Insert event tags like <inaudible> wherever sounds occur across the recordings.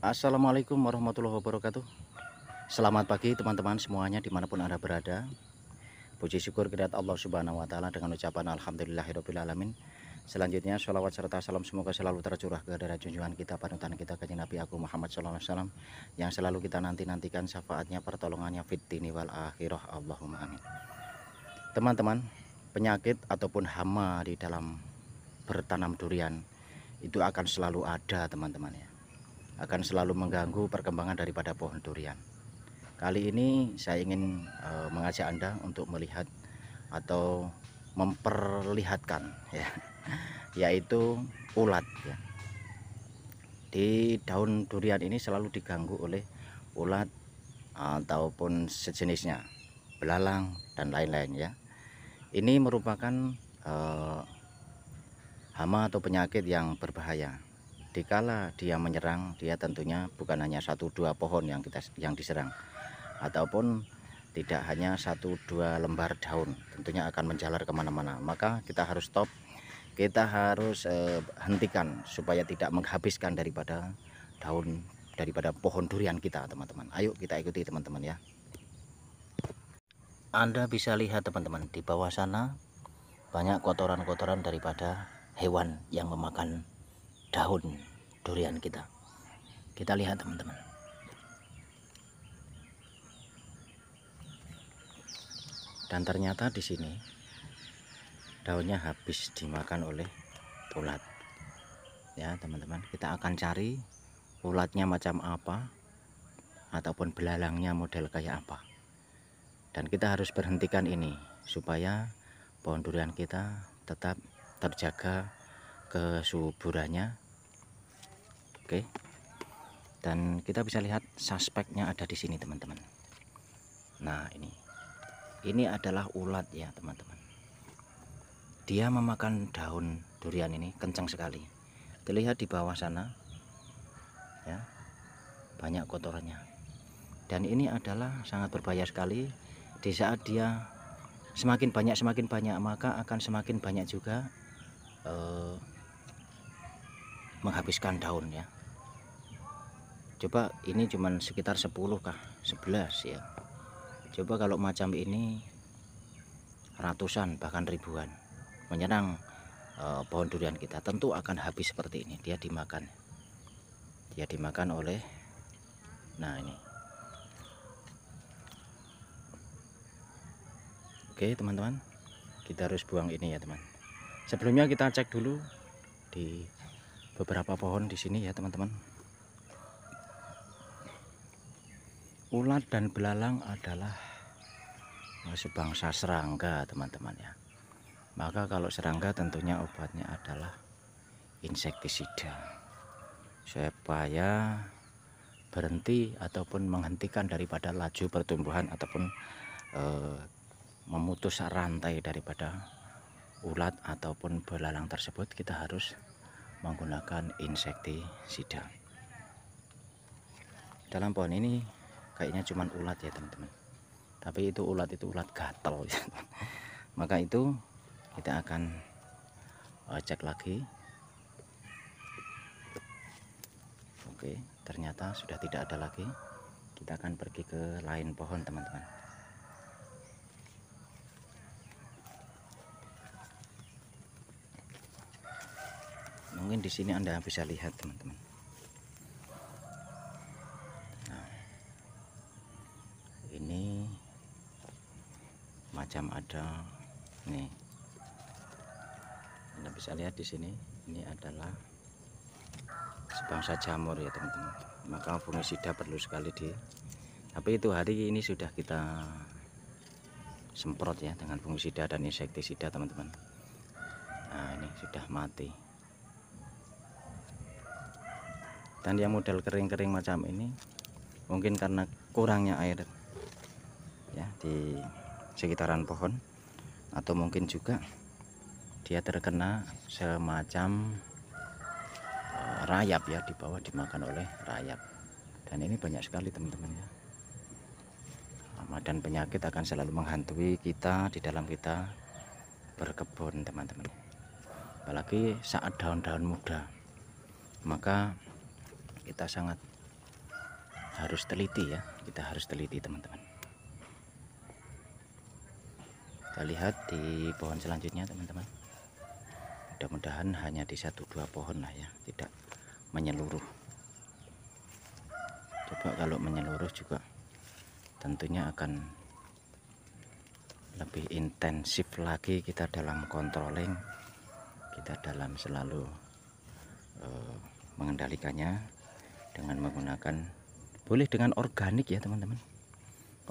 Assalamualaikum warahmatullahi wabarakatuh Selamat pagi teman-teman semuanya dimanapun anda berada Puji syukur kehadirat Allah subhanahu wa ta'ala dengan ucapan Alhamdulillahirrabbilalamin Selanjutnya sholawat serta salam semoga selalu tercurah ke darah junjungan kita panutan kita kajian Nabi aku Muhammad SAW Yang selalu kita nanti-nantikan syafaatnya pertolongannya fitni wal akhirah Allahumma amin Teman-teman penyakit ataupun hama di dalam bertanam durian itu akan selalu ada teman-teman ya akan selalu mengganggu perkembangan daripada pohon durian. Kali ini saya ingin eh, mengajak Anda untuk melihat atau memperlihatkan <laughs> ya yaitu ulat ya. Di daun durian ini selalu diganggu oleh ulat ataupun sejenisnya, belalang dan lain-lain ya. Ini merupakan eh, hama atau penyakit yang berbahaya dikala dia menyerang dia tentunya bukan hanya satu dua pohon yang kita yang diserang ataupun tidak hanya satu dua lembar daun tentunya akan menjalar kemana-mana maka kita harus stop kita harus eh, hentikan supaya tidak menghabiskan daripada daun daripada pohon durian kita teman-teman ayo kita ikuti teman-teman ya Anda bisa lihat teman-teman di bawah sana banyak kotoran-kotoran daripada hewan yang memakan daun durian kita kita lihat teman-teman dan ternyata di sini daunnya habis dimakan oleh ulat ya teman-teman kita akan cari ulatnya macam apa ataupun belalangnya model kayak apa dan kita harus berhentikan ini supaya pohon durian kita tetap terjaga kesuburannya oke dan kita bisa lihat suspeknya ada di sini teman-teman nah ini ini adalah ulat ya teman-teman dia memakan daun durian ini kencang sekali terlihat di bawah sana ya banyak kotorannya dan ini adalah sangat berbahaya sekali di saat dia semakin banyak semakin banyak maka akan semakin banyak juga eh, menghabiskan daun ya coba ini cuman sekitar 10 kah 11 ya coba kalau macam ini ratusan bahkan ribuan menyerang e, pohon durian kita tentu akan habis seperti ini dia dimakan dia dimakan oleh nah ini oke teman-teman kita harus buang ini ya teman sebelumnya kita cek dulu di beberapa pohon di sini ya teman-teman ulat dan belalang adalah sebangsa serangga teman-teman ya maka kalau serangga tentunya obatnya adalah insektisida supaya berhenti ataupun menghentikan daripada laju pertumbuhan ataupun eh, memutus rantai daripada ulat ataupun belalang tersebut kita harus menggunakan insektisida dalam pohon ini kayaknya cuma ulat ya teman-teman tapi itu ulat itu ulat gatel <laughs> maka itu kita akan eh, cek lagi oke ternyata sudah tidak ada lagi kita akan pergi ke lain pohon teman-teman mungkin di sini anda bisa lihat teman-teman nah, ini macam ada nih anda bisa lihat di sini ini adalah sebangsa jamur ya teman-teman maka fungisida perlu sekali di tapi itu hari ini sudah kita semprot ya dengan fungisida dan insektisida teman-teman nah ini sudah mati dan yang model kering-kering macam ini mungkin karena kurangnya air ya di sekitaran pohon atau mungkin juga dia terkena semacam eh, rayap ya di bawah dimakan oleh rayap dan ini banyak sekali teman-teman ya ramadan penyakit akan selalu menghantui kita di dalam kita berkebun teman-teman apalagi saat daun-daun muda maka kita sangat harus teliti ya kita harus teliti teman-teman kita lihat di pohon selanjutnya teman-teman mudah-mudahan hanya di satu dua pohon lah ya tidak menyeluruh coba kalau menyeluruh juga tentunya akan lebih intensif lagi kita dalam controlling kita dalam selalu uh, mengendalikannya dengan menggunakan boleh dengan organik ya teman-teman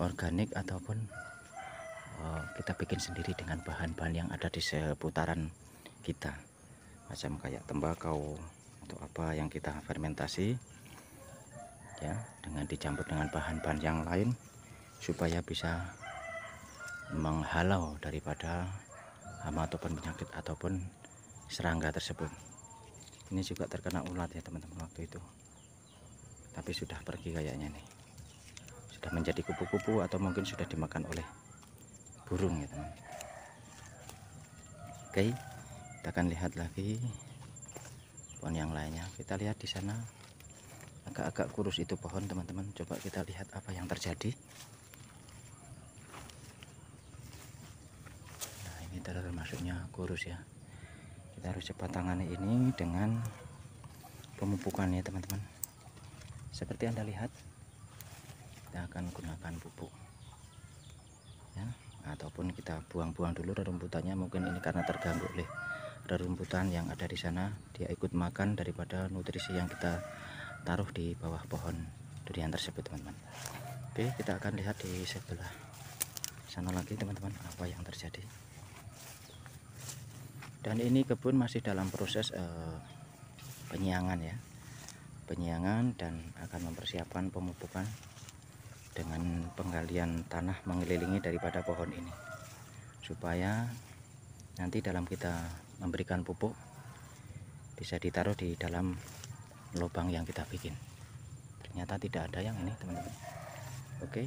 organik ataupun oh, kita bikin sendiri dengan bahan-bahan yang ada di seputaran kita macam kayak tembakau atau apa yang kita fermentasi ya dengan dicampur dengan bahan-bahan yang lain supaya bisa menghalau daripada hama ataupun penyakit ataupun serangga tersebut ini juga terkena ulat ya teman-teman waktu itu tapi sudah pergi kayaknya nih sudah menjadi kupu-kupu atau mungkin sudah dimakan oleh burung ya teman oke kita akan lihat lagi pohon yang lainnya kita lihat di sana agak-agak kurus itu pohon teman-teman coba kita lihat apa yang terjadi nah ini termasuknya kurus ya kita harus cepat tangani ini dengan pemupukannya teman-teman seperti anda lihat kita akan gunakan pupuk ya ataupun kita buang-buang dulu rerumputannya mungkin ini karena terganggu oleh rerumputan yang ada di sana dia ikut makan daripada nutrisi yang kita taruh di bawah pohon durian tersebut teman-teman oke kita akan lihat di sebelah sana lagi teman-teman apa yang terjadi dan ini kebun masih dalam proses eh, penyiangan ya penyiangan dan akan mempersiapkan pemupukan dengan penggalian tanah mengelilingi daripada pohon ini supaya nanti dalam kita memberikan pupuk bisa ditaruh di dalam lubang yang kita bikin ternyata tidak ada yang ini teman-teman oke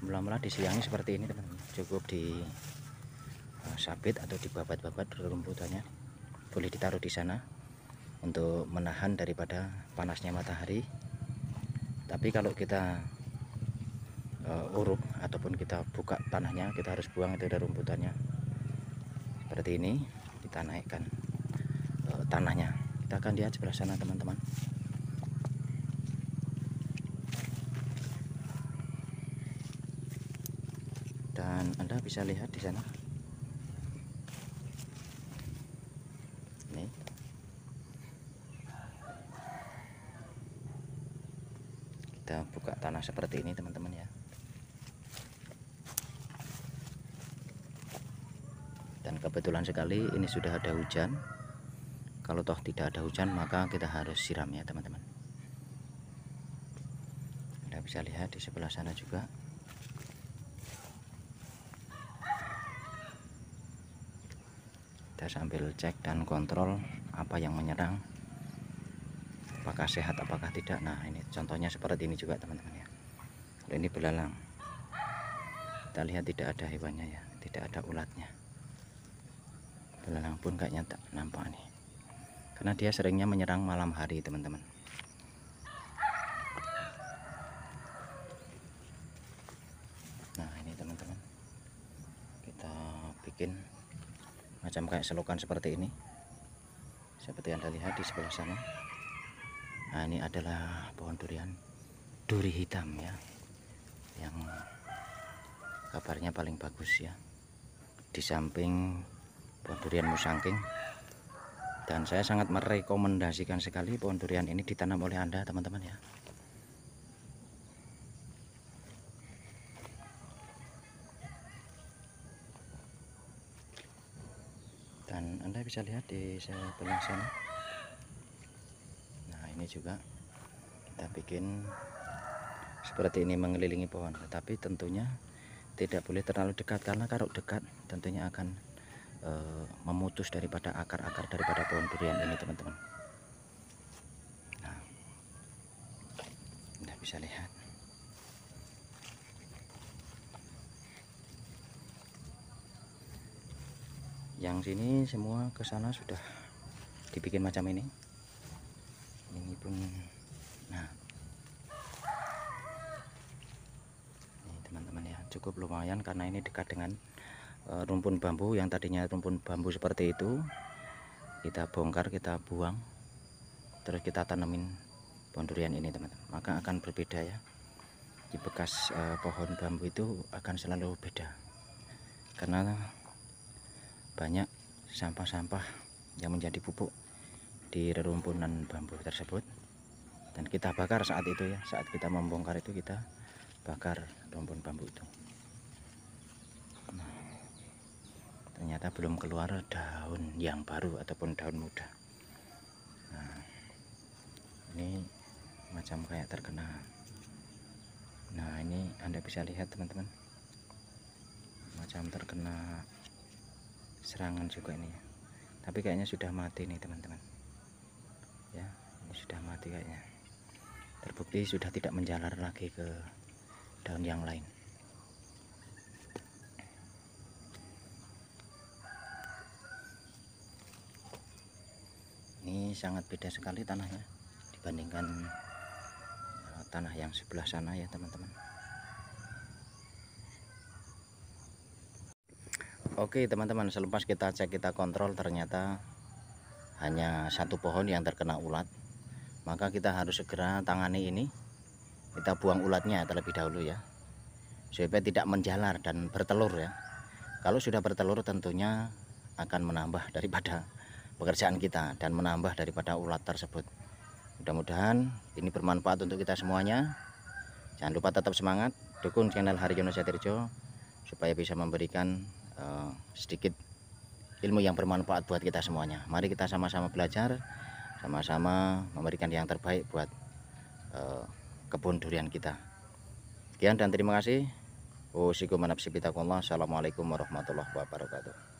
mula-mula disiangi seperti ini teman-teman cukup di eh, sabit atau dibabat-babat rumputannya boleh ditaruh di sana untuk menahan daripada panasnya matahari tapi kalau kita uh, eh, uruk ataupun kita buka tanahnya kita harus buang itu dari rumputannya seperti ini kita naikkan uh, tanahnya kita akan lihat sebelah sana teman-teman dan Anda bisa lihat di sana kita buka tanah seperti ini teman-teman ya dan kebetulan sekali ini sudah ada hujan kalau toh tidak ada hujan maka kita harus siram ya teman-teman Anda bisa lihat di sebelah sana juga kita sambil cek dan kontrol apa yang menyerang apakah sehat apakah tidak nah ini contohnya seperti ini juga teman-teman ya kalau ini belalang kita lihat tidak ada hewannya ya tidak ada ulatnya belalang pun kayaknya tak nampak nih karena dia seringnya menyerang malam hari teman-teman nah ini teman-teman kita bikin macam kayak selokan seperti ini seperti anda lihat di sebelah sana nah, ini adalah pohon durian duri hitam ya yang kabarnya paling bagus ya di samping pohon durian musangking dan saya sangat merekomendasikan sekali pohon durian ini ditanam oleh anda teman-teman ya dan anda bisa lihat di sebelah sana ini juga kita bikin seperti ini mengelilingi pohon tetapi tentunya tidak boleh terlalu dekat karena kalau dekat tentunya akan e, memutus daripada akar-akar daripada pohon durian ini teman-teman nah bisa lihat yang sini semua ke sana sudah dibikin macam ini nah ini teman-teman ya cukup lumayan karena ini dekat dengan uh, rumpun bambu yang tadinya rumpun bambu seperti itu kita bongkar kita buang terus kita tanamin pohon durian ini teman-teman maka akan berbeda ya di bekas uh, pohon bambu itu akan selalu beda karena banyak sampah-sampah yang menjadi pupuk di rerumpunan bambu tersebut dan kita bakar saat itu ya saat kita membongkar itu kita bakar rumpun bambu itu nah, ternyata belum keluar daun yang baru ataupun daun muda nah, ini macam kayak terkena nah ini anda bisa lihat teman-teman macam terkena serangan juga ini tapi kayaknya sudah mati nih teman-teman ya ini sudah mati kayaknya terbukti sudah tidak menjalar lagi ke daun yang lain ini sangat beda sekali tanahnya dibandingkan eh, tanah yang sebelah sana ya teman-teman Oke teman-teman selepas kita cek kita kontrol ternyata hanya satu pohon yang terkena ulat maka kita harus segera tangani ini kita buang ulatnya terlebih dahulu ya supaya tidak menjalar dan bertelur ya kalau sudah bertelur tentunya akan menambah daripada pekerjaan kita dan menambah daripada ulat tersebut mudah-mudahan ini bermanfaat untuk kita semuanya jangan lupa tetap semangat dukung channel Haryono Satirjo supaya bisa memberikan uh, sedikit ilmu yang bermanfaat buat kita semuanya. Mari kita sama-sama belajar, sama-sama memberikan yang terbaik buat uh, kebun durian kita. Sekian dan terima kasih. Wassalamualaikum warahmatullahi wabarakatuh.